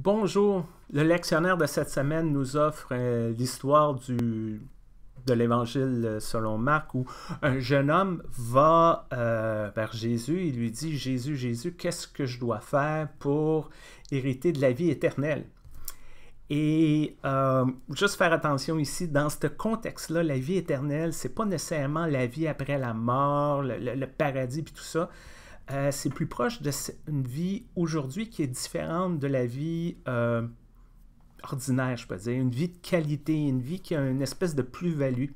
Bonjour, le lectionnaire de cette semaine nous offre euh, l'histoire du de l'évangile selon Marc où un jeune homme va euh, vers Jésus et lui dit Jésus, Jésus, qu'est-ce que je dois faire pour hériter de la vie éternelle Et euh, juste faire attention ici, dans ce contexte-là, la vie éternelle, c'est pas nécessairement la vie après la mort, le, le paradis puis tout ça euh, c'est plus proche d'une vie aujourd'hui qui est différente de la vie euh, ordinaire, je peux dire. Une vie de qualité, une vie qui a une espèce de plus-value.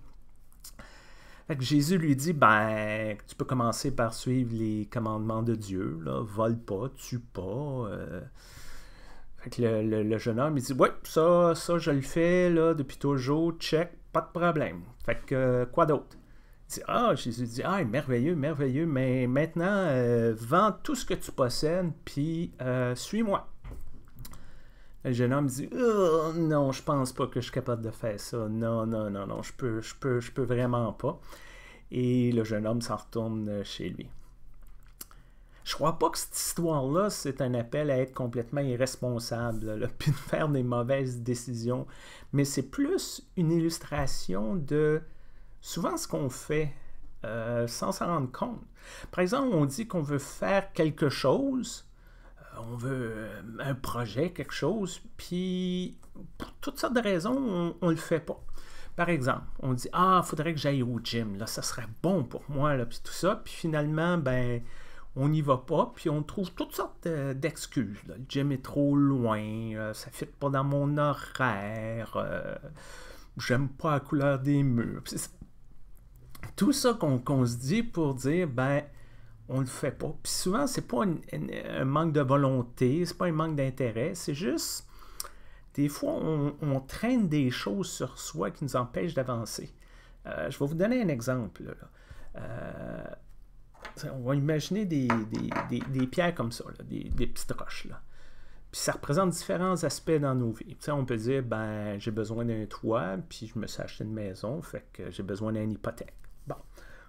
Jésus lui dit, ben, tu peux commencer par suivre les commandements de Dieu, là, vole pas, tue pas. Euh. Fait le, jeune homme, il dit, ouais, ça, ça, je le fais, là, depuis toujours, check, pas de problème. Fait que, quoi d'autre? ah, Jésus, dit, ah, merveilleux, merveilleux, mais maintenant, euh, vends tout ce que tu possèdes, puis euh, suis-moi. Le jeune homme dit, oh, non, je pense pas que je suis capable de faire ça. Non, non, non, non, je peux, je peux, je peux vraiment pas. Et le jeune homme s'en retourne euh, chez lui. Je crois pas que cette histoire-là, c'est un appel à être complètement irresponsable, puis de faire des mauvaises décisions, mais c'est plus une illustration de souvent ce qu'on fait euh, sans s'en rendre compte. Par exemple, on dit qu'on veut faire quelque chose, euh, on veut euh, un projet, quelque chose, puis pour toutes sortes de raisons, on ne le fait pas. Par exemple, on dit Ah, il faudrait que j'aille au gym, là, ça serait bon pour moi, là, puis tout ça. Puis finalement, ben, on n'y va pas, puis on trouve toutes sortes d'excuses. Le gym est trop loin, ça ne fit pas dans mon horaire, j'aime pas la couleur des murs. tout ça qu'on se dit pour dire, ben, on le fait pas. Puis souvent, c'est pas un manque de volonté, c'est pas un manque d'intérêt, c'est juste, des fois, on, traîne des choses sur soi qui nous empêchent d'avancer. Euh, je vais vous donner un exemple. Euh, on va imaginer des, pierres comme ça, des, petites roches. Puis ça représente différents aspects dans nos vies. on peut dire, ben, j'ai besoin d'un toit, puis je me suis acheté une maison, fait que j'ai besoin d'une hypothèque. Bon,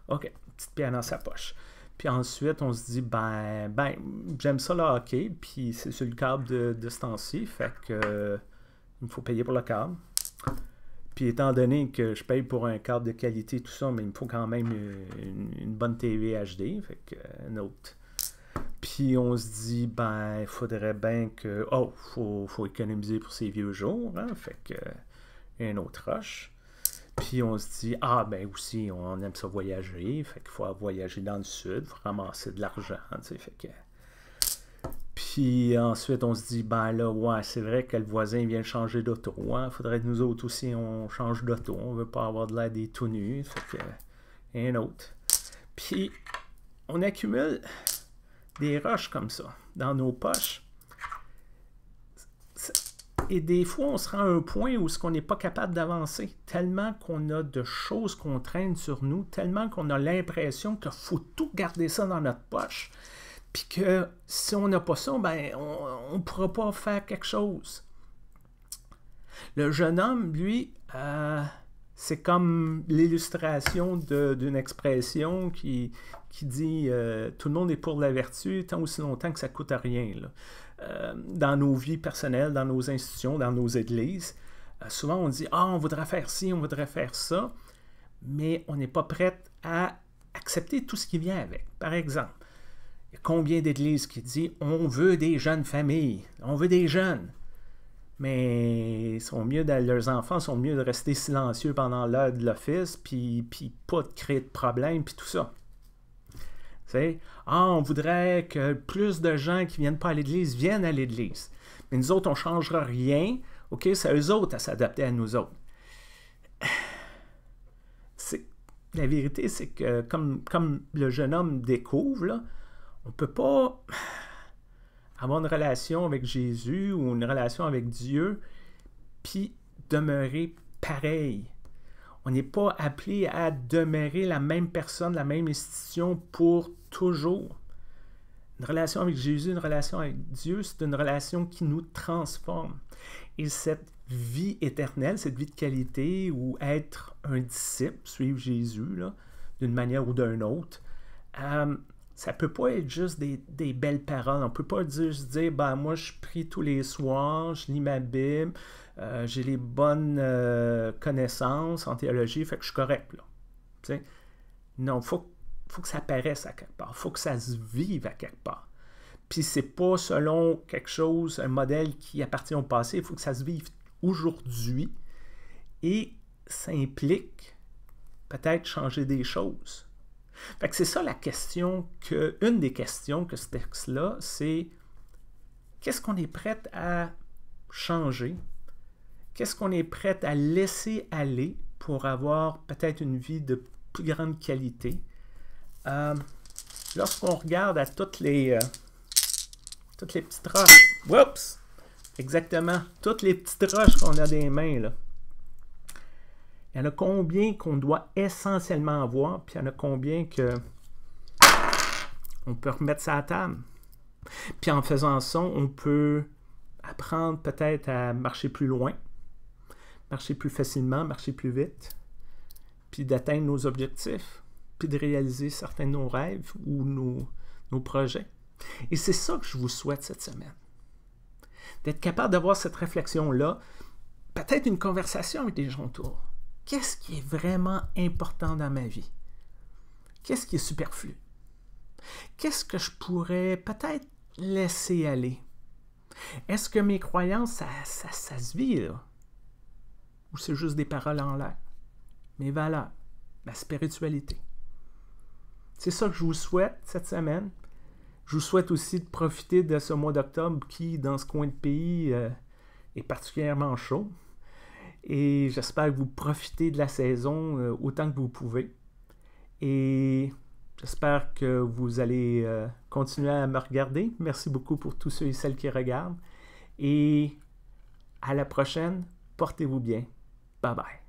OK, petite pierre dans sa poche. Puis ensuite, on se dit, ben, ben j'aime ça le hockey, puis c'est sur le câble de, ce temps-ci, fait que euh, il me faut payer pour le câble. Puis étant donné que je paye pour un câble de qualité, tout ça, mais il me faut quand même euh, une, bonne TV HD, fait que euh, autre. Puis on se dit, ben, il faudrait bien que. Oh, faut, faut économiser pour ces vieux jours, hein, fait que. une autre rush. Puis on se dit, ah ben aussi, on aime ça voyager, fait qu'il faut voyager dans le sud, faut ramasser de l'argent, tu fait que... Puis ensuite, on se dit, ben là, ouais, c'est vrai que le voisin vient changer d'auto, hein. faudrait que nous autres aussi, on change d'auto, on veut pas avoir de l'air des tout nus, fait que... un autre. Puis, on accumule des roches comme ça dans nos poches et des fois, on se rend à un point où ce qu'on n'est pas capable d'avancer, tellement qu'on a de choses qu'on traîne sur nous, tellement qu'on a l'impression qu'il faut tout garder ça dans notre poche, puis que si on n'a pas ça, ben, on ne pourra pas faire quelque chose. Le jeune homme, lui, euh, c'est comme l'illustration d'une expression qui, dit euh, tout le monde est pour la vertu tant aussi longtemps que ça coûte à rien. Euh, dans nos vies personnelles, dans nos institutions, dans nos églises. Euh, souvent, on dit Ah, on voudrait faire ci, on voudrait faire ça, mais on n'est pas prêt à accepter tout ce qui vient avec. Par exemple, il y a combien d'églises qui disent On veut des jeunes familles, on veut des jeunes mais sont mieux leurs enfants sont mieux de rester silencieux pendant l'heure de l'office, puis, puis pas de créer de problème, puis tout ça ah, on voudrait que plus de gens qui ne viennent pas à l'Église viennent à l'Église. Mais nous autres, on ne changera rien. OK, c'est eux autres à s'adapter à nous autres. La vérité, c'est que comme, le jeune homme découvre, on ne peut pas avoir une relation avec Jésus ou une relation avec Dieu, puis demeurer pareil. On n'est pas appelé à demeurer la même personne, la même institution pour toujours. Une relation avec Jésus, une relation avec Dieu, c'est une relation qui nous transforme. Et cette vie éternelle, cette vie de qualité, ou être un disciple, suivre Jésus, d'une manière ou d'une autre, euh, ça ne peut pas être juste des, belles paroles. On peut pas juste dire, ben moi je prie tous les soirs, je lis ma Bible, euh, j'ai les bonnes euh, connaissances en théologie, fait que je suis correct. Là. Non, il faut, que ça apparaisse à quelque part, Il faut que ça se vive à quelque part. Puis c'est pas selon quelque chose, un modèle qui appartient au passé, il faut que ça se vive aujourd'hui. Et ça implique peut-être changer des choses c'est ça la question que, une des questions que ce texte-là, c'est qu'est-ce qu'on est prêt à changer? Qu'est-ce qu'on est prêt à laisser aller pour avoir peut-être une vie de plus grande qualité? Euh, lorsqu'on regarde à toutes les, euh, toutes les petites roches, whoops, exactement, toutes les petites roches qu'on a des mains, là, il y en a combien qu'on doit essentiellement avoir, puis il y en a combien que on peut remettre ça à table. Puis en faisant ça, on peut apprendre peut-être à marcher plus loin, marcher plus facilement, marcher plus vite, puis d'atteindre nos objectifs, puis de réaliser certains de nos rêves ou nos, projets. Et c'est ça que je vous souhaite cette semaine. D'être capable d'avoir cette réflexion-là, peut-être une conversation avec des gens autour qu'est-ce qui est vraiment important dans ma vie? Qu'est-ce qui est superflu? Qu'est-ce que je pourrais peut-être laisser aller? Est-ce que mes croyances, ça, se vit, Ou c'est juste des paroles en l'air? Mes valeurs, ma spiritualité. C'est ça que je vous souhaite cette semaine. Je vous souhaite aussi de profiter de ce mois d'octobre qui, dans ce coin de pays, euh, est particulièrement chaud. Et j'espère que vous profitez de la saison euh, autant que vous pouvez. Et j'espère que vous allez euh, continuer à me regarder. Merci beaucoup pour tous ceux et celles qui regardent. Et à la prochaine, portez-vous bien. Bye bye.